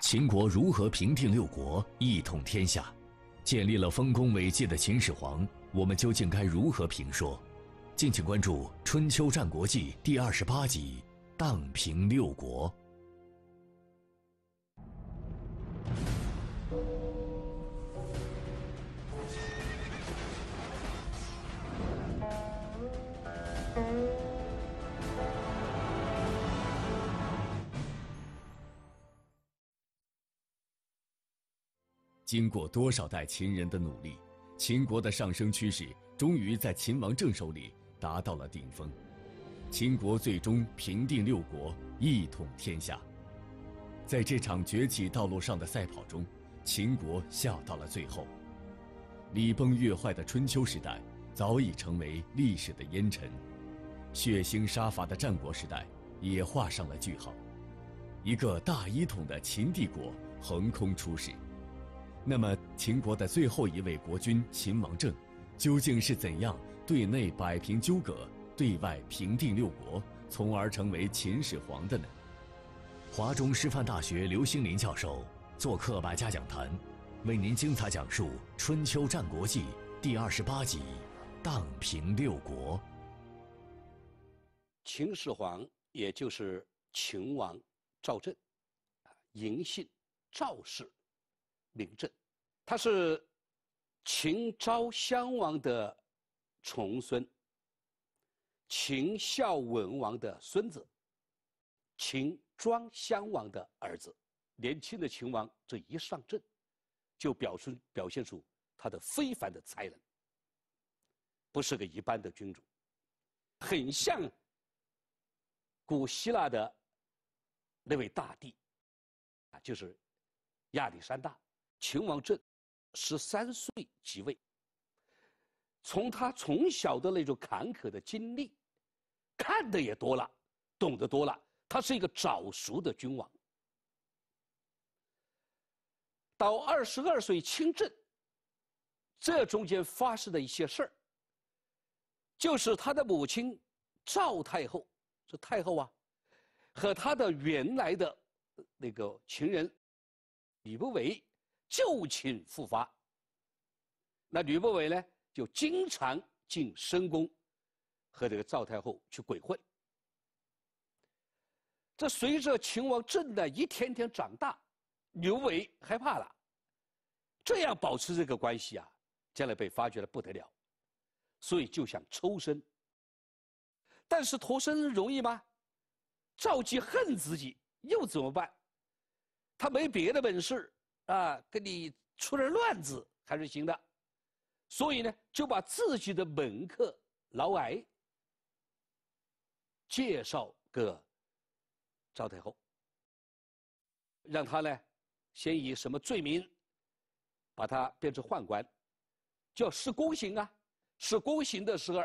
秦国如何平定六国，一统天下，建立了丰功伟绩的秦始皇，我们究竟该如何评说？敬请关注《春秋战国记》第二十八集《荡平六国》。经过多少代秦人的努力，秦国的上升趋势终于在秦王政手里达到了顶峰。秦国最终平定六国，一统天下。在这场崛起道路上的赛跑中，秦国笑到了最后。礼崩乐坏的春秋时代早已成为历史的烟尘，血腥杀伐的战国时代也画上了句号。一个大一统的秦帝国横空出世。那么，秦国的最后一位国君秦王政，究竟是怎样对内摆平纠葛、对外平定六国，从而成为秦始皇的呢？华中师范大学刘兴林教授做客百家讲坛，为您精彩讲述《春秋战国记》第二十八集《荡平六国》。秦始皇，也就是秦王赵政，啊，嬴姓赵氏。名政，他是秦昭襄王的重孙，秦孝文王的孙子，秦庄襄王的儿子。年轻的秦王这一上阵，就表出表现出他的非凡的才能，不是个一般的君主，很像古希腊的那位大帝，啊，就是亚历山大。秦王政十三岁即位，从他从小的那种坎坷的经历，看的也多了，懂得多了。他是一个早熟的君王。到二十二岁亲政，这中间发生的一些事儿，就是他的母亲赵太后，这太后啊，和他的原来的那个情人吕不韦。旧情复发。那吕不韦呢，就经常进深宫，和这个赵太后去鬼混。这随着秦王政的一天天长大，刘伟害怕了，这样保持这个关系啊，将来被发觉了不得了，所以就想抽身。但是脱身容易吗？赵姬恨自己又怎么办？他没别的本事。啊，跟你出点乱子还是行的，所以呢，就把自己的门客劳埃介绍给赵太后，让他呢先以什么罪名把他变成宦官，叫施公刑啊。施公刑的时候，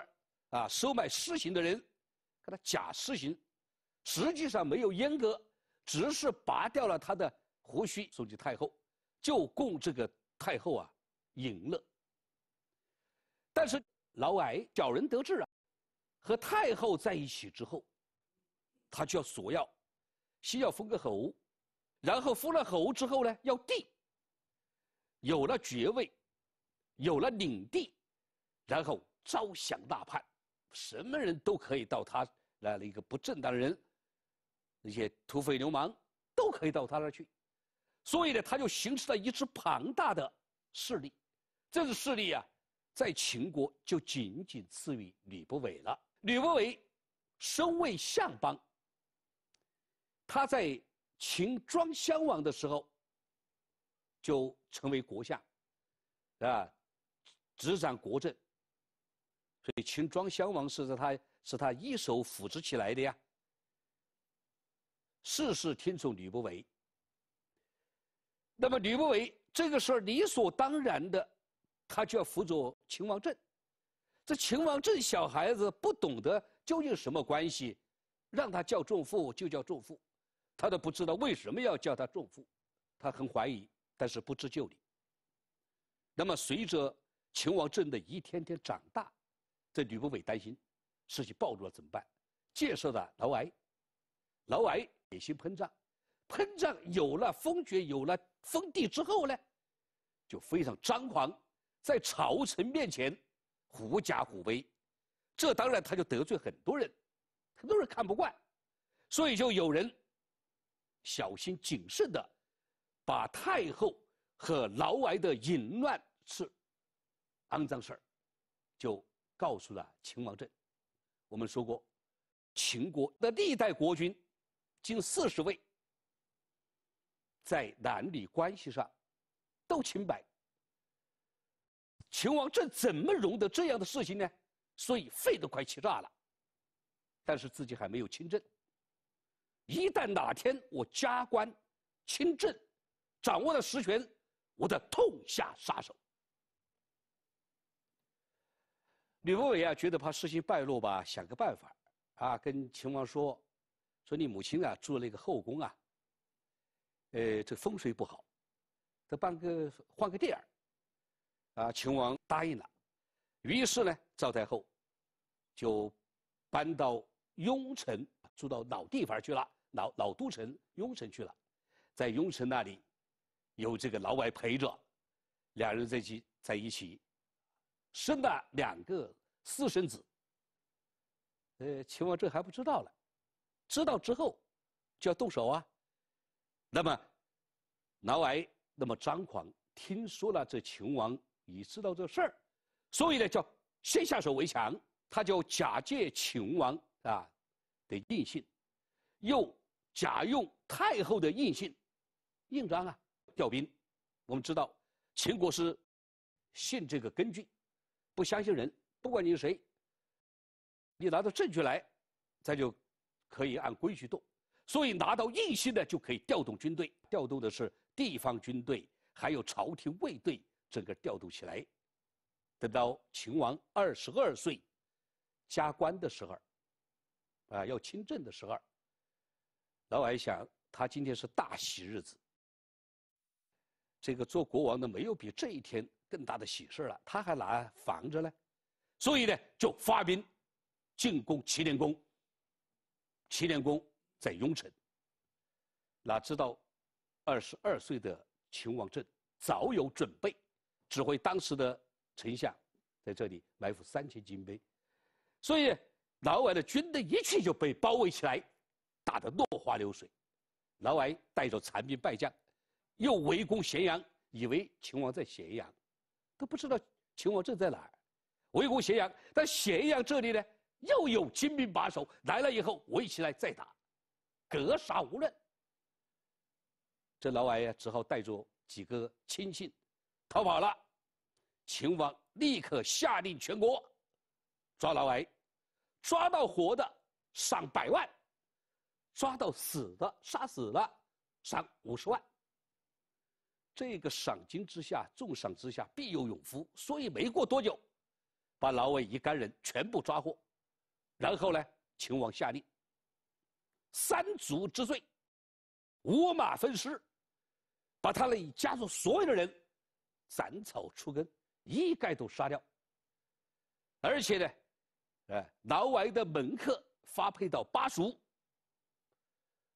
啊，收买施刑的人给他假施刑，实际上没有阉割，只是拔掉了他的胡须，送给太后。就供这个太后啊，赢乐。但是劳矮小人得志啊，和太后在一起之后，他就要索要，先要封个侯，然后封了侯之后呢，要地。有了爵位，有了领地，然后招降纳叛，什么人都可以到他来了一个不正当的人，那些土匪流氓都可以到他那儿去。所以呢，他就形成了一支庞大的势力。这支势力啊，在秦国就仅仅次于吕不韦了。吕不韦身为相邦。他在秦庄襄王的时候，就成为国相，啊，执掌国政。所以秦庄襄王是他是他一手扶植起来的呀，事事听从吕不韦。那么吕不韦这个事候理所当然的，他就要辅佐秦王政。这秦王政小孩子不懂得究竟什么关系，让他叫仲父就叫仲父，他都不知道为什么要叫他仲父，他很怀疑，但是不知就里。那么随着秦王政的一天天长大，这吕不韦担心，事情暴露了怎么办？介绍的嫪毐，嫪毐野心膨胀，膨胀有了封爵有了。封地之后呢，就非常张狂，在朝臣面前狐假虎威，这当然他就得罪很多人，他都是看不惯，所以就有人小心谨慎的把太后和嫪毐的淫乱事、肮脏事儿，就告诉了秦王政。我们说过，秦国的历代国君近四十位。在男女关系上，都清白。秦王这怎么容得这样的事情呢？所以肺都快气炸了，但是自己还没有亲政。一旦哪天我加官、亲政、掌握了实权，我得痛下杀手。吕不韦啊，觉得怕事情败露吧，想个办法，啊，跟秦王说，说你母亲啊，住那个后宫啊。呃，这风水不好，得办个换个地儿。啊，秦王答应了，于是呢，赵太后就搬到雍城，住到老地方去了，老老都城雍城去了。在雍城那里，有这个老外陪着，两人在一起在一起，生了两个私生子。呃，秦王这还不知道了，知道之后就要动手啊。那么，嫪毐那么张狂，听说了这秦王已知道这事儿，所以呢，叫先下手为强，他就假借秦王啊的印信，又假用太后的印信，印章啊调兵。我们知道，秦国是信这个根据，不相信人，不管你是谁，你拿到证据来，咱就可以按规矩动。所以拿到印信呢，就可以调动军队，调动的是地方军队，还有朝廷卫队，整个调动起来。等到秦王二十二岁，加官的时候，啊，要亲政的时候，老爱想他今天是大喜日子。这个做国王的没有比这一天更大的喜事了，他还拿防着呢，所以呢，就发兵进攻祁连宫。祁连宫。在雍城，哪知道，二十二岁的秦王政早有准备，指挥当时的丞相在这里埋伏三千精兵，所以老外的军队一去就被包围起来，打得落花流水。老外带着残兵败将，又围攻咸阳，以为秦王在咸阳，都不知道秦王政在哪儿，围攻咸阳。但咸阳这里呢，又有精兵把守，来了以后围起来再打。格杀无论。这嫪毐呀，只好带着几个亲信逃跑了。秦王立刻下令全国抓嫪毐，抓到活的赏百万，抓到死的杀死了赏五十万。这个赏金之下，重赏之下必有勇夫，所以没过多久，把老魏一干人全部抓获。然后呢，秦王下令。三族之罪，五马分尸，把他的家族所有的人，斩草除根，一概都杀掉。而且呢，呃，劳外的门客发配到巴蜀，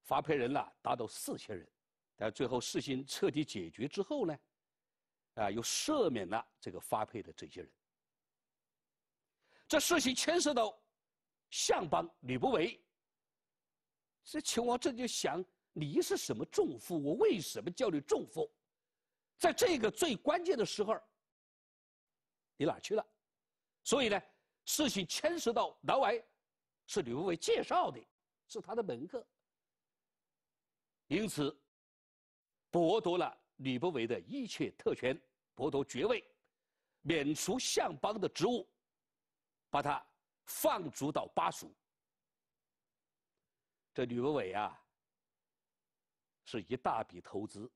发配人呢达到四千人。但最后事情彻底解决之后呢，啊，又赦免了这个发配的这些人。这事情牵涉到相邦吕不韦。这秦王这就想你是什么重负？我为什么叫你重负？在这个最关键的时候，你哪去了？所以呢，事情牵涉到嫪毐，是吕不韦介绍的，是他的门客。因此，剥夺了吕不韦的一切特权，剥夺爵位，免除相邦的职务，把他放逐到巴蜀。这吕不韦啊，是一大笔投资，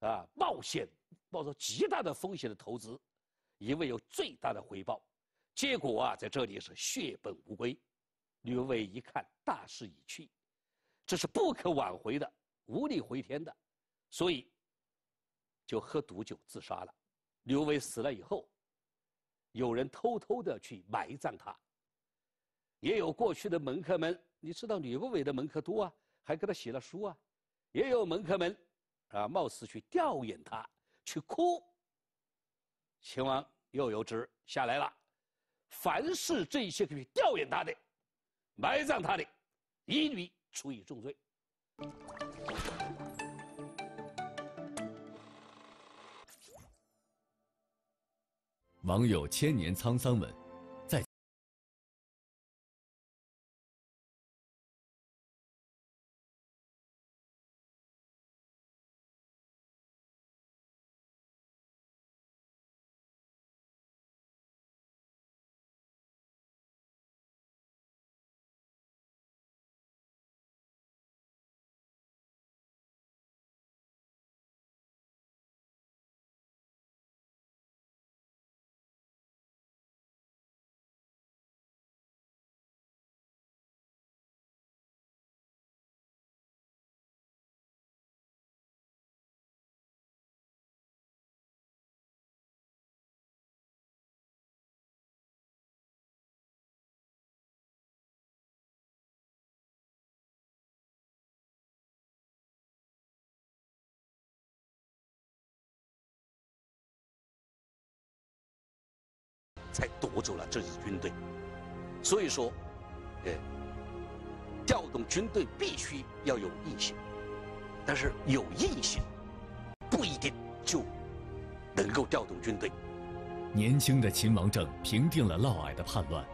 啊，冒险，冒着极大的风险的投资，因为有最大的回报，结果啊，在这里是血本无归。吕不韦一看大势已去，这是不可挽回的，无力回天的，所以，就喝毒酒自杀了。吕伟死了以后，有人偷偷的去埋葬他，也有过去的门客们。你知道吕不韦的门客多啊，还给他写了书啊，也有门客们，啊，冒死去吊唁他，去哭。秦王又有旨下来了，凡是这些去吊唁他的，埋葬他的，一律处以重罪。网友千年沧桑文。才夺走了这支军队，所以说，呃，调动军队必须要有硬性，但是有硬性，不一定就能够调动军队。年轻的秦王政平定了嫪毐的叛乱，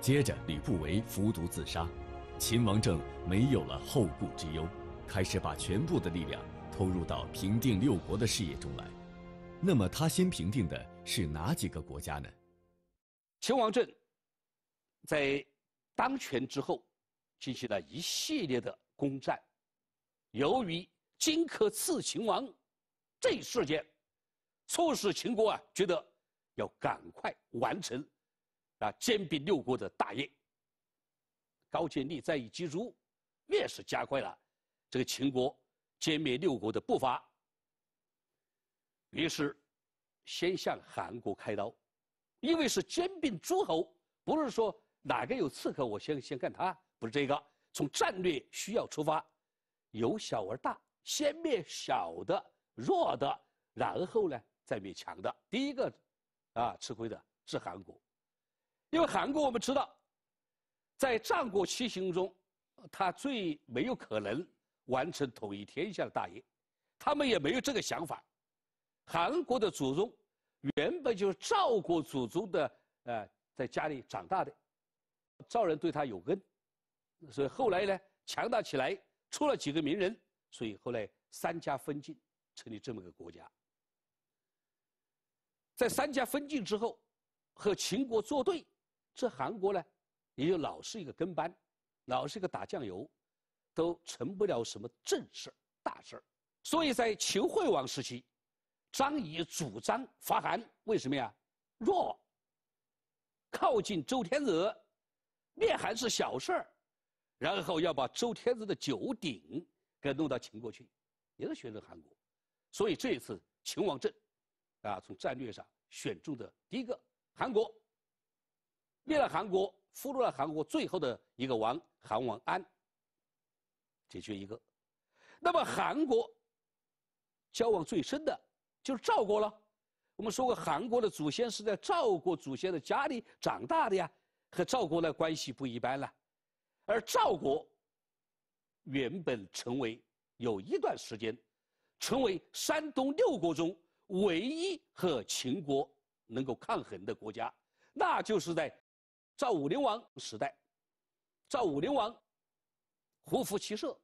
接着吕不韦服毒自杀，秦王政没有了后顾之忧，开始把全部的力量投入到平定六国的事业中来。那么他先平定的是哪几个国家呢？秦王政，在当权之后，进行了一系列的攻占。由于荆轲刺秦王这一事件，促使秦国啊觉得要赶快完成啊兼并六国的大业。高渐离再一击出，越是加快了这个秦国歼灭六国的步伐。于是，先向韩国开刀。因为是兼并诸侯，不是说哪个有刺客我先先干他，不是这个。从战略需要出发，由小而大，先灭小的弱的，然后呢再灭强的。第一个，啊，吃亏的是韩国，因为韩国我们知道，在战国七雄中，他最没有可能完成统一天下的大业，他们也没有这个想法。韩国的祖宗。原本就是赵国祖宗的，呃，在家里长大的，赵人对他有恩，所以后来呢，强大起来，出了几个名人，所以后来三家分晋，成立这么个国家。在三家分晋之后，和秦国作对，这韩国呢，也就老是一个跟班，老是一个打酱油，都成不了什么正事儿、大事儿。所以在秦惠王时期。张仪主张伐韩，为什么呀？若靠近周天子，灭韩是小事儿，然后要把周天子的九鼎给弄到秦国去，也是选择韩国。所以这一次秦王政啊，从战略上选中的第一个，韩国灭了韩国，俘虏了韩国最后的一个王韩王安，解决一个。那么韩国交往最深的。就是赵国了。我们说过，韩国的祖先是在赵国祖先的家里长大的呀，和赵国的关系不一般了。而赵国原本成为有一段时间，成为山东六国中唯一和秦国能够抗衡的国家，那就是在赵武灵王时代。赵武灵王胡服骑射，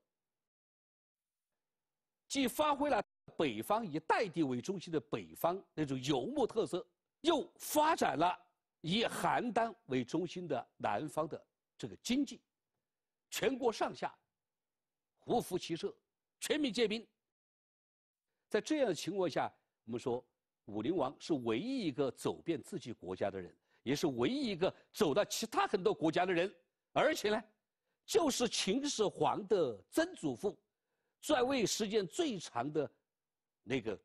既发挥了。北方以代地为中心的北方那种游牧特色，又发展了以邯郸为中心的南方的这个经济，全国上下，胡服骑射，全民皆兵。在这样的情况下，我们说，武陵王是唯一一个走遍自己国家的人，也是唯一一个走到其他很多国家的人。而且呢，就是秦始皇的曾祖父，在位时间最长的。那个，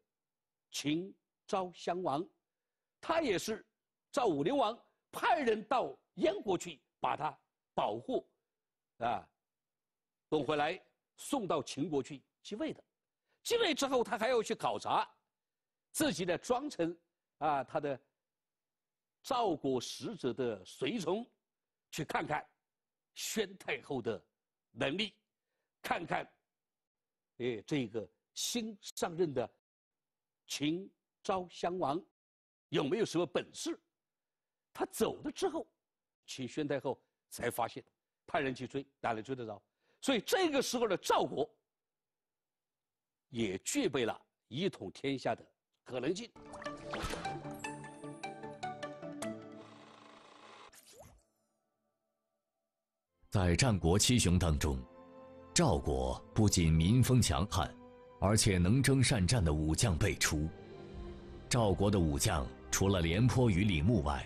秦昭襄王，他也是赵武灵王派人到燕国去把他保护，啊，弄回来送到秦国去继位的。继位之后，他还要去考察，自己的庄臣啊他的赵国使者的随从，去看看宣太后的能力，看看，哎，这个。新上任的秦昭襄王有没有什么本事？他走了之后，请宣太后才发现，派人去追，哪里追得着？所以这个时候的赵国也具备了一统天下的可能性。在战国七雄当中，赵国不仅民风强悍。而且能征善战的武将辈出，赵国的武将除了廉颇与李牧外，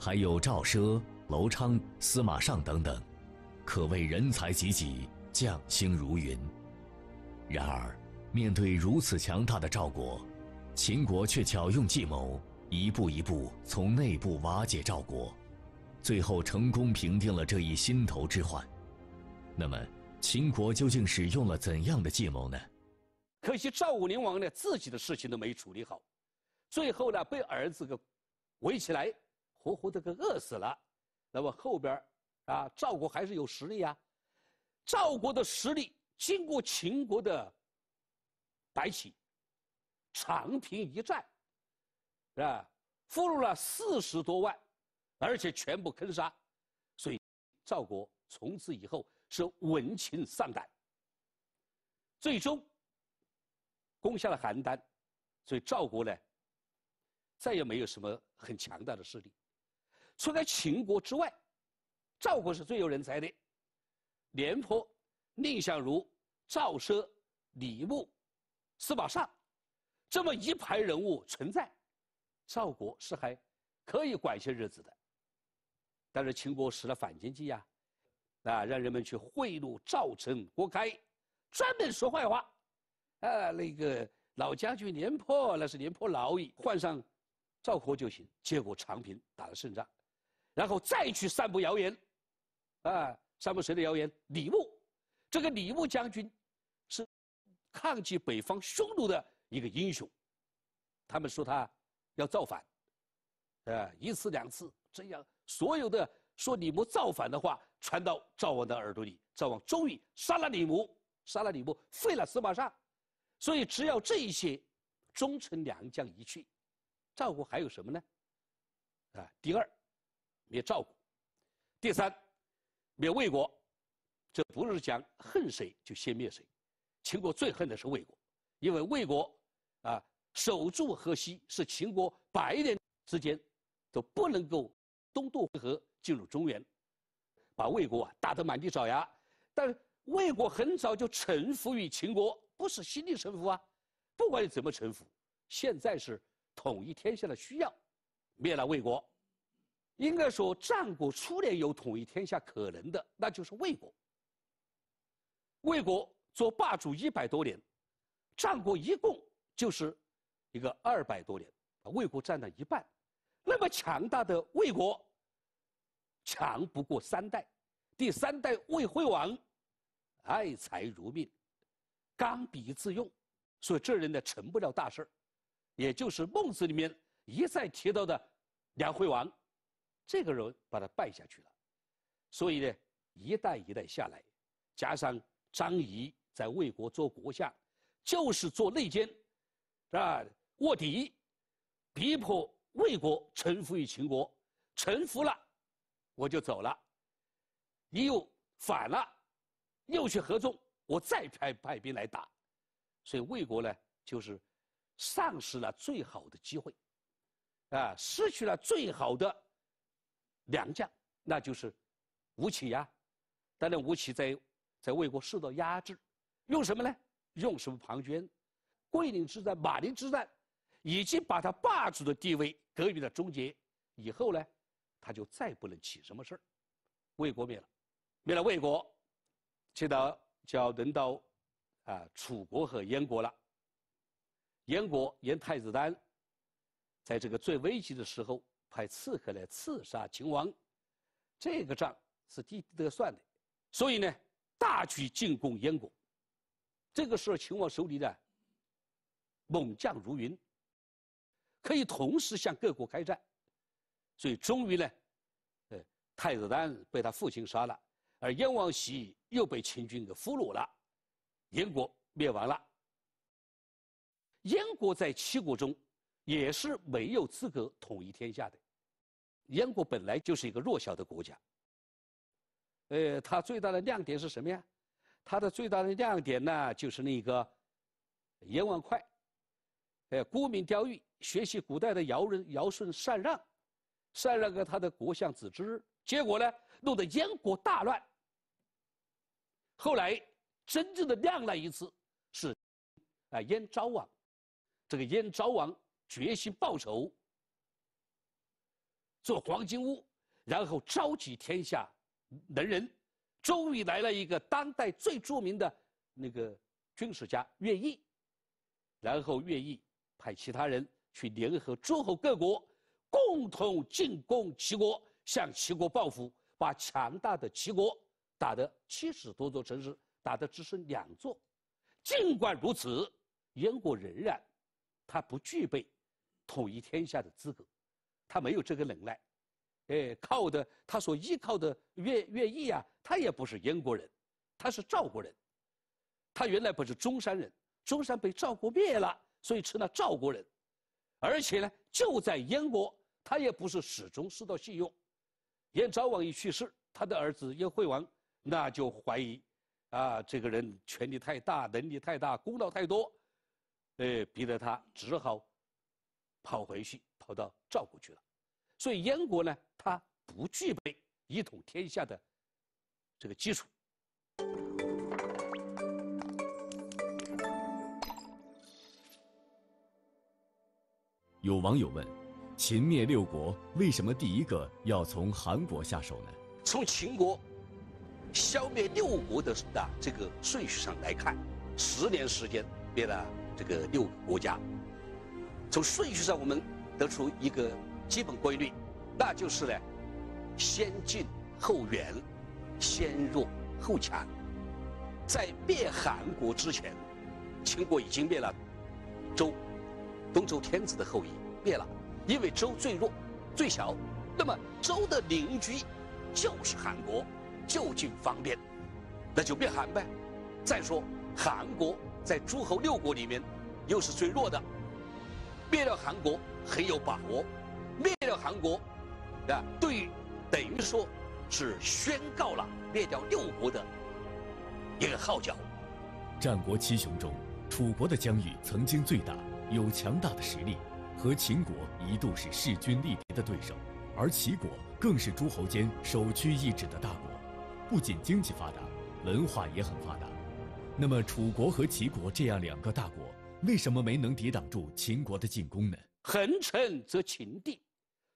还有赵奢、楼昌、司马尚等等，可谓人才济济、将星如云。然而，面对如此强大的赵国，秦国却巧用计谋，一步一步从内部瓦解赵国，最后成功平定了这一心头之患。那么，秦国究竟使用了怎样的计谋呢？可惜赵武灵王呢，自己的事情都没处理好，最后呢被儿子给围起来，活活的给饿死了。那么后边儿啊，赵国还是有实力呀。赵国的实力经过秦国的白起长平一战啊，俘虏了四十多万，而且全部坑杀，所以赵国从此以后是闻秦丧胆，最终。攻下了邯郸，所以赵国呢，再也没有什么很强大的势力，除了秦国之外，赵国是最有人才的，廉颇、蔺相如、赵奢、李牧、司马尚，这么一排人物存在，赵国是还可以管些日子的，但是秦国使了反间计呀，啊，让人们去贿赂赵成、郭开，专门说坏话。啊，那个老将军廉颇，那是廉颇老矣，换上赵括就行。结果长平打了胜仗，然后再去散布谣言，啊，散布谁的谣言？李牧，这个李牧将军是抗击北方匈奴的一个英雄，他们说他要造反，啊，一次两次这样，所有的说李牧造反的话传到赵王的耳朵里，赵王终于杀了李牧，杀了李牧，废了司马尚。所以，只要这一些忠臣良将一去，赵国还有什么呢？啊，第二，灭赵国；第三，灭魏国。这不是讲恨谁就先灭谁。秦国最恨的是魏国，因为魏国啊守住河西，是秦国百年之间都不能够东渡河进入中原，把魏国啊打得满地找牙。但魏国很早就臣服于秦国。不是心里臣服啊，不管你怎么臣服，现在是统一天下的需要，灭了魏国，应该说战国初年有统一天下可能的，那就是魏国。魏国做霸主一百多年，战国一共就是一个二百多年，魏国占了一半。那么强大的魏国，强不过三代，第三代魏惠王，爱财如命。刚愎自用，所以这人呢成不了大事儿。也就是孟子里面一再提到的梁惠王，这个人把他败下去了。所以呢，一代一代下来，加上张仪在魏国做国相，就是做内奸，是吧？卧底，逼迫魏国臣服于秦国。臣服了，我就走了。你又反了，又去合纵。我再派派兵来打，所以魏国呢就是丧失了最好的机会，啊，失去了最好的良将，那就是吴起呀。当然，吴起在在魏国受到压制，用什么呢？用什么？庞涓，桂林之战、马陵之战，已经把他霸主的地位给予了终结。以后呢，他就再不能起什么事儿。魏国灭了，灭了魏国，去到。就要轮到啊楚国和燕国了。燕国燕太子丹，在这个最危急的时候派刺客来刺杀秦王，这个仗是滴得算的，所以呢，大举进攻燕国。这个时候，秦王手里呢，猛将如云，可以同时向各国开战，所以终于呢，呃，太子丹被他父亲杀了。而燕王喜又被秦军给俘虏了，燕国灭亡了。燕国在七国中也是没有资格统一天下的，燕国本来就是一个弱小的国家。呃，它最大的亮点是什么呀？它的最大的亮点呢，就是那个燕王哙，呃，沽名钓誉，学习古代的尧人尧舜禅让，禅让给他的国相子之，结果呢，弄得燕国大乱。后来，真正的亮了一次，是，啊，燕昭王，这个燕昭王决心报仇。做黄金屋，然后召集天下能人，终于来了一个当代最著名的那个军事家乐毅，然后乐毅派其他人去联合诸侯各国，共同进攻齐国，向齐国报复，把强大的齐国。打的七十多座城市，打的只剩两座。尽管如此，燕国仍然，他不具备统一天下的资格，他没有这个能耐。哎，靠的他所依靠的越越毅啊，他也不是燕国人，他是赵国人，他原来不是中山人，中山被赵国灭了，所以成了赵国人。而且呢，就在燕国，他也不是始终受到信用。燕昭王一去世，他的儿子燕惠王。那就怀疑，啊，这个人权力太大，能力太大，功劳太多，呃，逼得他只好跑回去，跑到赵国去了。所以燕国呢，他不具备一统天下的这个基础。有网友问：秦灭六国，为什么第一个要从韩国下手呢？从秦国。消灭六国的啊这个顺序上来看，十年时间灭了这个六个国家。从顺序上，我们得出一个基本规律，那就是呢，先进后远，先弱后强。在灭韩国之前，秦国已经灭了周，东周天子的后裔灭了，因为周最弱、最小。那么，周的邻居就是韩国。就近方便，那就灭韩呗。再说，韩国在诸侯六国里面又是最弱的，灭了韩国很有把握。灭了韩国，啊，对于等于说是宣告了灭掉六国的一个号角。战国七雄中，楚国的疆域曾经最大，有强大的实力，和秦国一度是势均力敌的对手，而齐国更是诸侯间首屈一指的大国。不仅经济发达，文化也很发达。那么，楚国和齐国这样两个大国，为什么没能抵挡住秦国的进攻呢？横城则秦地，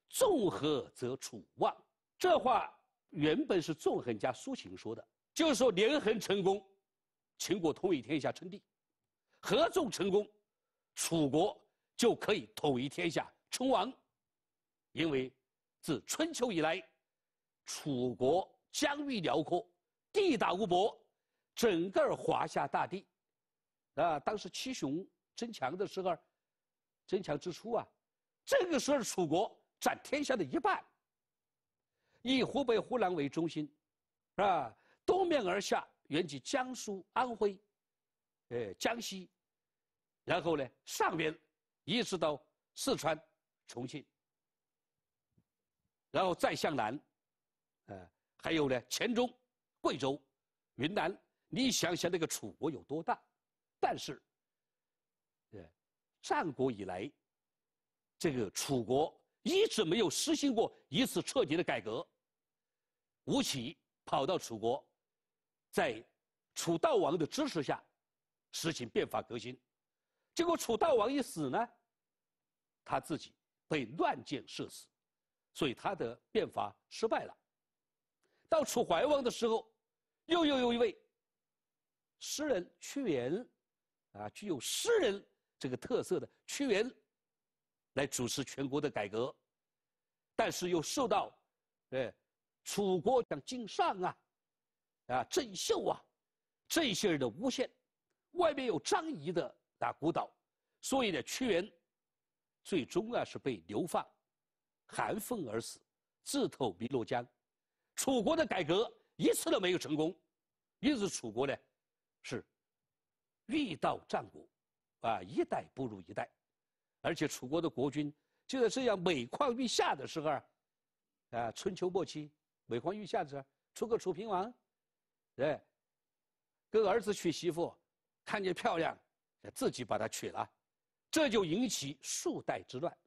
纵合则楚望。这话原本是纵横家苏秦说的，就是说连横成功，秦国统一天下称帝；合纵成功，楚国就可以统一天下称王。因为自春秋以来，楚国。疆域辽阔，地大物博，整个华夏大地，啊，当时七雄争强的时候，争强之初啊，这个时候楚国占天下的一半。以湖北、湖南为中心，啊，东面而下，原籍江苏、安徽，哎，江西，然后呢，上边一直到四川、重庆，然后再向南，啊。还有呢，黔中、贵州、云南，你想想那个楚国有多大？但是，呃，战国以来，这个楚国一直没有实行过一次彻底的改革。吴起跑到楚国，在楚悼王的支持下，实行变法革新。结果楚悼王一死呢，他自己被乱箭射死，所以他的变法失败了。到楚怀王的时候，又又有一位诗人屈原，啊，具有诗人这个特色的屈原，来主持全国的改革，但是又受到，呃，楚国想进上啊，啊郑袖啊，这些人的诬陷，外面有张仪的啊鼓捣，所以呢，屈原最终啊是被流放，含愤而死，自投汨罗江。楚国的改革一次都没有成功，因此楚国呢，是遇到战国，啊一代不如一代，而且楚国的国君就在这样每况愈下的时候，啊春秋末期每况愈下的时候，出个楚平王，对，跟儿子娶媳妇，看见漂亮，自己把她娶了，这就引起数代之乱，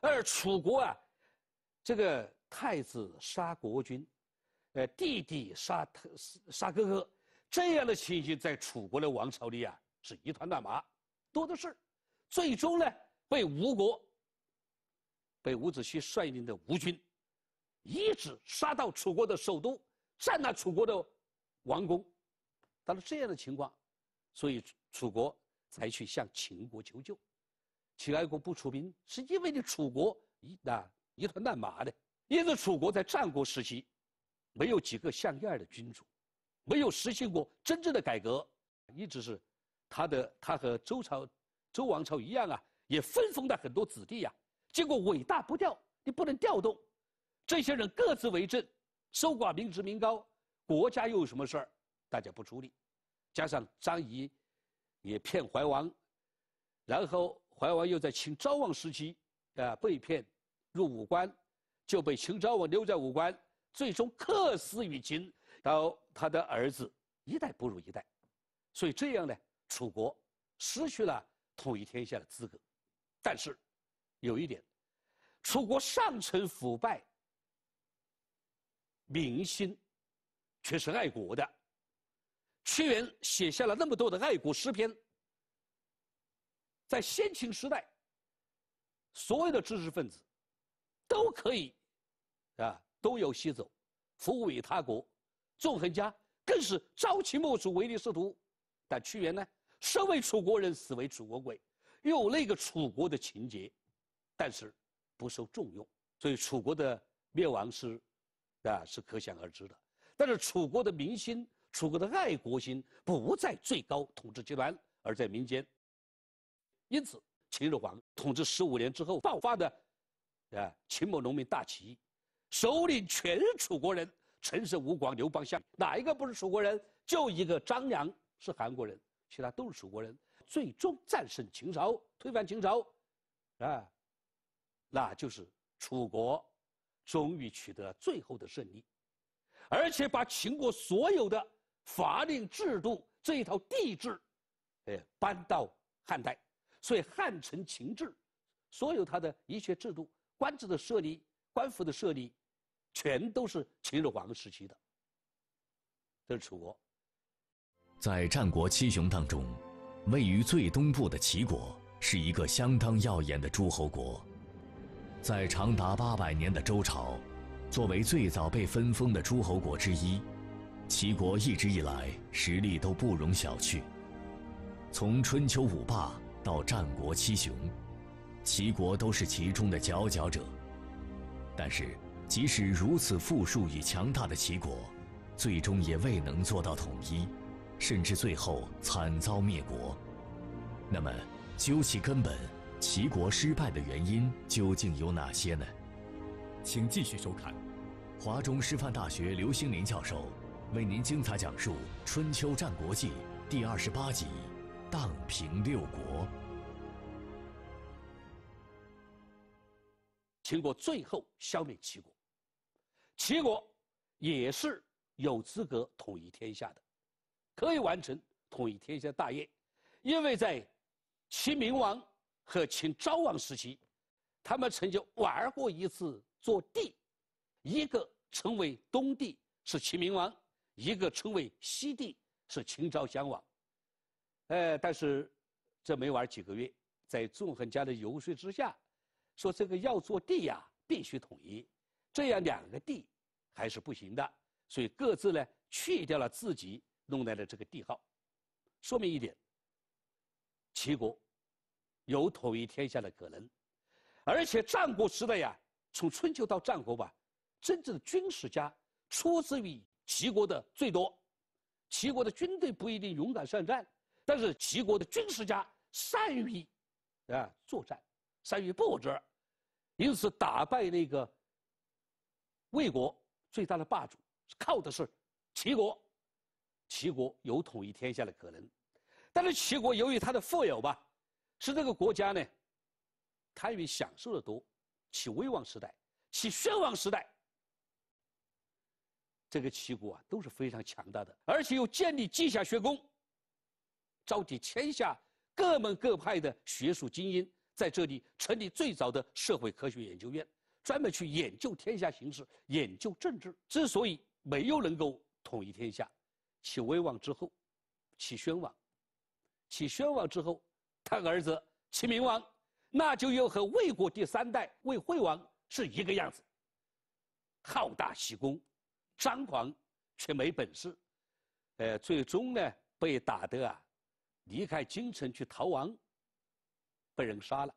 而楚国啊，这个太子杀国君。呃，弟弟杀他杀哥哥，这样的情形在楚国的王朝里啊是一团乱麻，多的是。最终呢，被吴国、被伍子胥率领的吴军，一直杀到楚国的首都，占了楚国的王宫。到了这样的情况，所以楚国才去向秦国求救。秦哀国不出兵，是因为你楚国一啊一团乱麻的。因为楚国在战国时期。没有几个像样的君主，没有实行过真正的改革，一直是，他的他和周朝、周王朝一样啊，也分封了很多子弟呀。结果尾大不掉，你不能调动，这些人各自为政，搜刮民脂民膏，国家又有什么事儿，大家不处理。加上张仪，也骗怀王，然后怀王又在秦昭王时期，呃被骗，入武关，就被秦昭王留在武关。最终克死于金，到他的儿子一代不如一代，所以这样呢，楚国失去了统一天下的资格。但是，有一点，楚国上层腐败，民心却是爱国的。屈原写下了那么多的爱国诗篇，在先秦时代，所有的知识分子都可以，啊。东游西走，服务于他国，纵横家更是朝秦暮楚、唯利是图。但屈原呢，生为楚国人，死为楚国鬼，有那个楚国的情节，但是不受重用，所以楚国的灭亡是啊是可想而知的。但是楚国的民心，楚国的爱国心不在最高统治集团，而在民间。因此，秦始皇统治十五年之后爆发的啊秦末农民大起义。首领全是楚国人，陈胜、吴广、刘邦、项羽，哪一个不是楚国人？就一个张良是韩国人，其他都是楚国人。最终战胜秦朝，推翻秦朝，啊，那就是楚国，终于取得最后的胜利，而且把秦国所有的法令制度这一套帝制，哎，搬到汉代，所以汉承秦制，所有他的一切制度、官制的设立、官府的设立。全都是秦始皇时期的。这是楚国。在战国七雄当中，位于最东部的齐国是一个相当耀眼的诸侯国。在长达八百年的周朝，作为最早被分封的诸侯国之一，齐国一直以来实力都不容小觑。从春秋五霸到战国七雄，齐国都是其中的佼佼者。但是。即使如此富庶与强大的齐国，最终也未能做到统一，甚至最后惨遭灭国。那么，究其根本，齐国失败的原因究竟有哪些呢？请继续收看，华中师范大学刘兴林教授为您精彩讲述《春秋战国记》第二十八集《荡平六国》。秦国最后消灭齐国。齐国也是有资格统一天下的，可以完成统一天下的大业，因为在齐明王和秦昭王时期，他们曾经玩过一次做帝，一个称为东帝是齐明王，一个称为西帝是秦昭襄王，呃，但是这没玩几个月，在纵横家的游说之下，说这个要做帝呀，必须统一。这样两个地还是不行的，所以各自呢去掉了自己弄来的这个地号，说明一点：齐国有统一天下的可能。而且战国时代呀，从春秋到战国吧，真正的军事家出自于齐国的最多。齐国的军队不一定勇敢善战，但是齐国的军事家善于啊作战，善于布置，因此打败那个。魏国最大的霸主，靠的是齐国。齐国有统一天下的可能，但是齐国由于它的富有吧，使这个国家呢，贪欲享受的多。其威望时代，其宣王时代，这个齐国啊都是非常强大的，而且又建立稷下学宫，召集天下各门各派的学术精英，在这里成立最早的社会科学研究院。专门去研究天下形势，研究政治。之所以没有能够统一天下，齐威王之后，齐宣王，齐宣王之后，他儿子齐明王，那就又和魏国第三代魏惠王是一个样子。好大喜功，张狂却没本事，呃，最终呢被打得啊，离开京城去逃亡，被人杀了。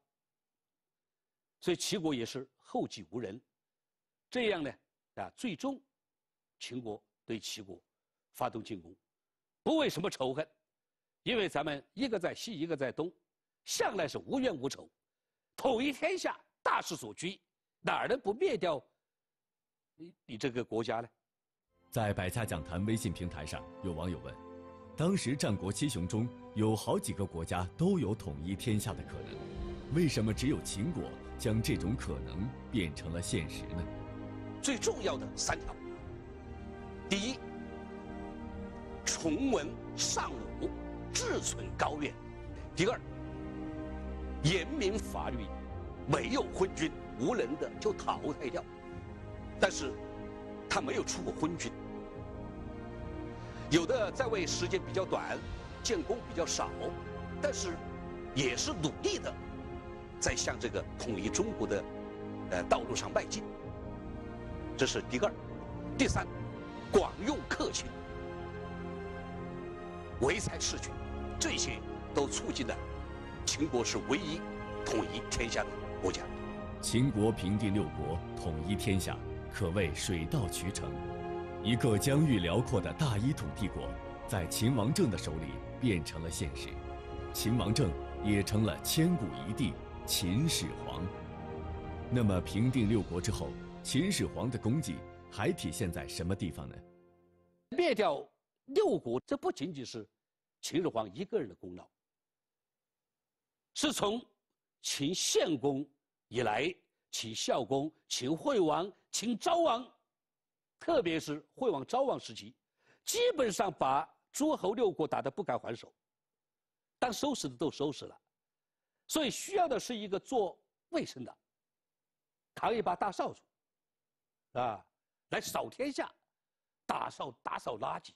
所以齐国也是后继无人，这样呢，啊，最终，秦国对齐国发动进攻，不为什么仇恨，因为咱们一个在西一个在东，向来是无冤无仇，统一天下大势所趋，哪能不灭掉你你这个国家呢？在百家讲坛微信平台上，有网友问：当时战国七雄中有好几个国家都有统一天下的可能。为什么只有秦国将这种可能变成了现实呢？最重要的三条：第一，崇文尚武，志存高远；第二，严明法律，没有昏君无能的就淘汰掉。但是，他没有出过昏君，有的在位时间比较短，建功比较少，但是，也是努力的。在向这个统一中国的，呃道路上迈进。这是第二第三，广用客情，唯才是举，这些都促进了秦国是唯一统一天下的国家。秦国平定六国，统一天下，可谓水到渠成。一个疆域辽阔的大一统帝国，在秦王政的手里变成了现实，秦王政也成了千古一帝。秦始皇，那么平定六国之后，秦始皇的功绩还体现在什么地方呢？灭掉六国，这不仅仅是秦始皇一个人的功劳，是从秦献公以来，秦孝公、秦惠王、秦昭王，特别是惠王、昭王时期，基本上把诸侯六国打得不敢还手，但收拾的都收拾了。所以需要的是一个做卫生的，扛一把大扫帚，啊，来扫天下，打扫打扫垃圾。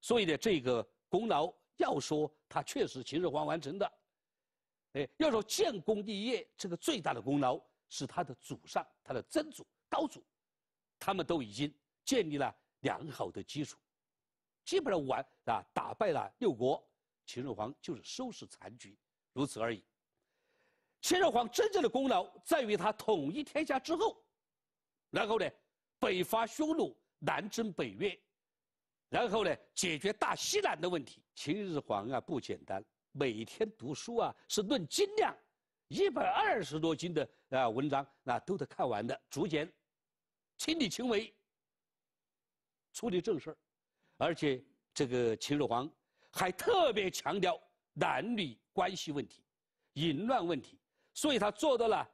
所以呢，这个功劳要说他确实秦始皇完成的，哎，要说建功立业，这个最大的功劳是他的祖上、他的曾祖、高祖，他们都已经建立了良好的基础，基本上完啊，打败了六国，秦始皇就是收拾残局。如此而已。秦始皇真正的功劳在于他统一天下之后，然后呢，北伐匈奴，南征北越，然后呢，解决大西南的问题。秦始皇啊，不简单。每天读书啊，是论斤量，一百二十多斤的啊文章，那都得看完的竹简。亲力亲为处理正事儿，而且这个秦始皇还特别强调男女。关系问题、淫乱问题，所以他做到了，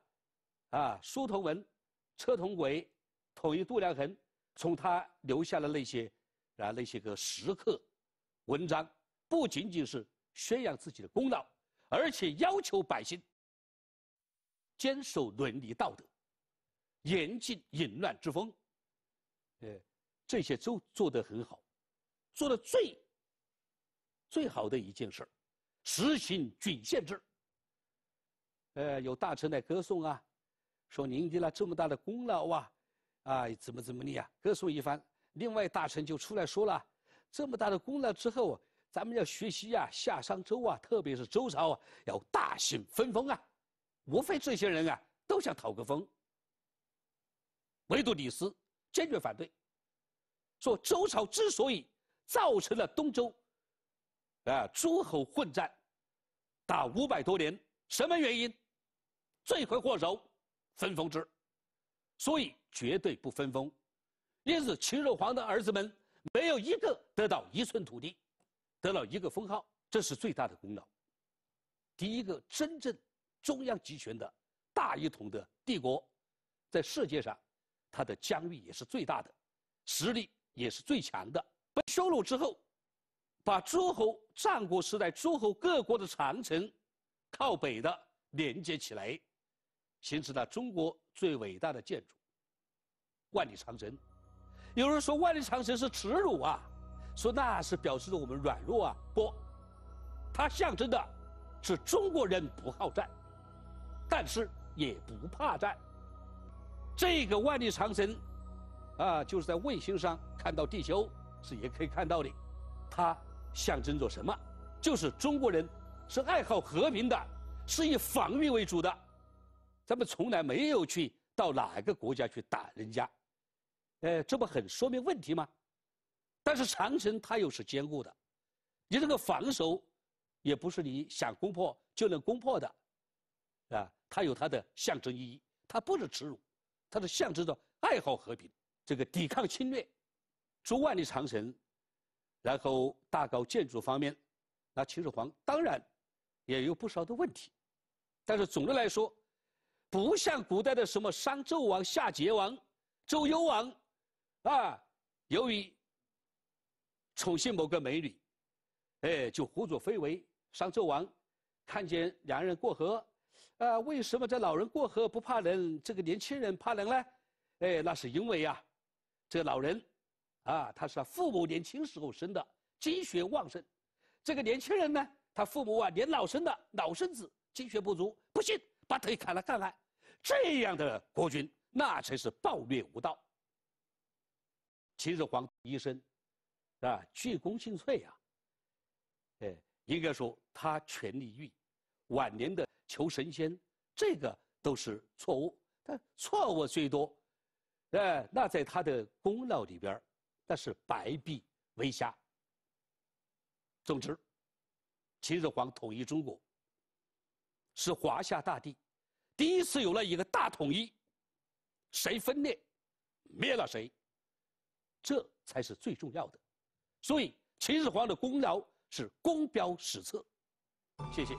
啊，书同文，车同轨，统一度量衡。从他留下了那些，啊，那些个时刻文章，不仅仅是宣扬自己的功劳，而且要求百姓坚守伦理道德，严禁淫乱之风。呃，这些都做得很好，做的最最好的一件事儿。实行郡县制。呃，有大臣来歌颂啊，说您立了这么大的功劳啊，啊，怎么怎么地啊，歌颂一番。另外，大臣就出来说了，这么大的功劳之后，咱们要学习呀，夏商周啊，特别是周朝，啊，要大兴分封啊。无非这些人啊，都想讨个封。唯独李斯坚决反对，说周朝之所以造成了东周。啊，诸侯混战，打五百多年，什么原因？罪魁祸首，分封制。所以绝对不分封。因此，秦始皇的儿子们没有一个得到一寸土地，得了一个封号，这是最大的功劳。第一个真正中央集权的大一统的帝国，在世界上，它的疆域也是最大的，实力也是最强的。被匈奴之后，把诸侯。战国时代诸侯各国的长城，靠北的连接起来，形成了中国最伟大的建筑——万里长城。有人说万里长城是耻辱啊，说那是表示着我们软弱啊。不，它象征的是中国人不好战，但是也不怕战。这个万里长城，啊，就是在卫星上看到地球是也可以看到的，它。象征着什么？就是中国人是爱好和平的，是以防御为主的。咱们从来没有去到哪个国家去打人家，呃，这不很说明问题吗？但是长城它又是坚固的，你这个防守也不是你想攻破就能攻破的，啊，它有它的象征意义，它不是耻辱，它是象征着爱好和平，这个抵抗侵略，筑万里长城。然后大搞建筑方面，那秦始皇当然也有不少的问题，但是总的来说，不像古代的什么商纣王、夏桀王、周幽王，啊，由于宠幸某个美女，哎，就胡作非为。商纣王看见两人过河，啊，为什么这老人过河不怕冷，这个年轻人怕冷呢？哎，那是因为呀，这老人。啊，他是父母年轻时候生的，精血旺盛。这个年轻人呢，他父母啊年老生的老生子，精血不足，不信，把腿砍了看看，这样的国君，那才是暴虐无道。秦始皇一生，啊，鞠躬尽瘁呀。哎，应该说他权力欲，晚年的求神仙，这个都是错误。但错误最多，哎，那在他的功劳里边那是白璧为瑕。总之，秦始皇统一中国，是华夏大地第一次有了一个大统一，谁分裂，灭了谁，这才是最重要的。所以，秦始皇的功劳是公标史册。谢谢。